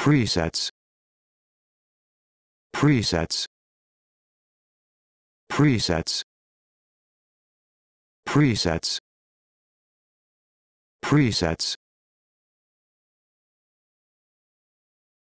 presets presets presets presets presets